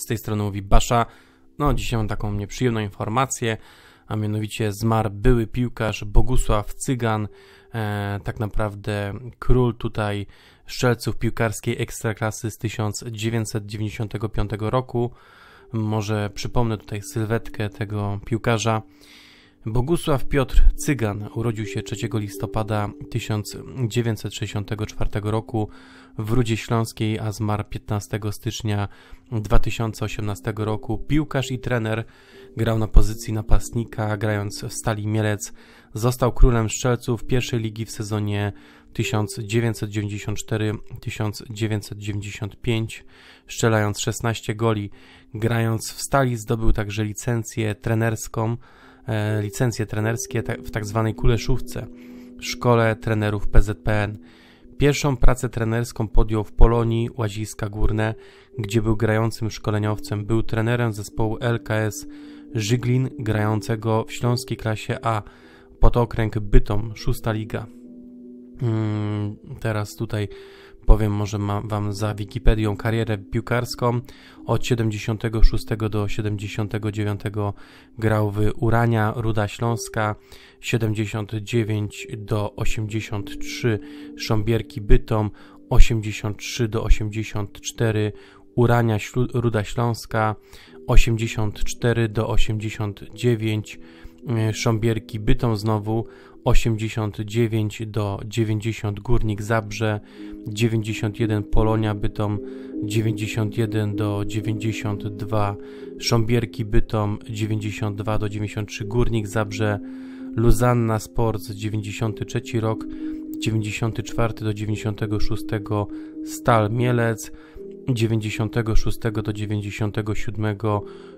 Z tej strony mówi Basza. No, dzisiaj mam taką nieprzyjemną informację, a mianowicie zmarł były piłkarz Bogusław Cygan, e, tak naprawdę król tutaj strzelców piłkarskiej ekstraklasy z 1995 roku. Może przypomnę tutaj sylwetkę tego piłkarza. Bogusław Piotr Cygan urodził się 3 listopada 1964 roku w Rudzie Śląskiej, a zmarł 15 stycznia 2018 roku. Piłkarz i trener grał na pozycji napastnika, grając w Stali Mielec. Został królem strzelców pierwszej ligi w sezonie 1994-1995, strzelając 16 goli. Grając w Stali zdobył także licencję trenerską E, licencje trenerskie w tak zwanej Kuleszówce, Szkole Trenerów PZPN. Pierwszą pracę trenerską podjął w Polonii Łaziska Górne, gdzie był grającym szkoleniowcem. Był trenerem zespołu LKS Żyglin, grającego w śląskiej klasie A, pod okręg Bytom, szósta liga. Hmm, teraz tutaj Powiem może Wam za Wikipedią karierę piłkarską. Od 76 do 79 grał w Urania Ruda Śląska, 79 do 83 Sząbierki Bytom, 83 do 84 Urania Ruda Śląska, 84 do 89 e, Sząbierki Bytom znowu, 89 do 90 Górnik Zabrze, 91 Polonia Bytom, 91 do 92 Sząbierki Bytom, 92 do 93 Górnik Zabrze, Luzanna Sports 93 rok, 94 do 96 Stal Mielec, 96 do 97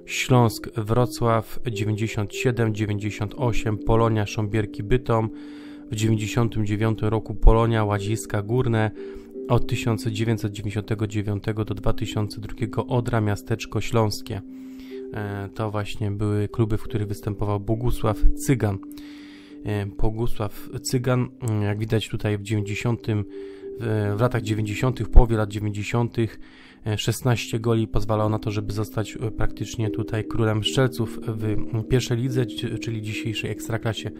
Śląsk Wrocław 97 98 Polonia Sząbierki Bytom w 99 roku Polonia Łaziska Górne od 1999 do 2002 Odra Miasteczko Śląskie e, to właśnie były kluby, w których występował Bogusław Cygan e, Bogusław Cygan jak widać tutaj w 90 w latach 90., w połowie lat 90., 16 e, goli pozwalało na to, żeby zostać e, praktycznie tutaj królem szczelców w pierwszej lidze, czyli dzisiejszej ekstraklasie.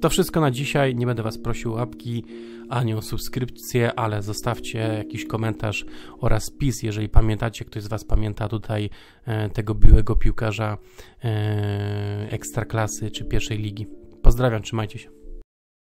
To wszystko na dzisiaj. Nie będę Was prosił o łapki ani o subskrypcję, ale zostawcie jakiś komentarz oraz pis, jeżeli pamiętacie, ktoś z Was pamięta tutaj e, tego byłego piłkarza ekstraklasy czy pierwszej ligi. Pozdrawiam, trzymajcie się.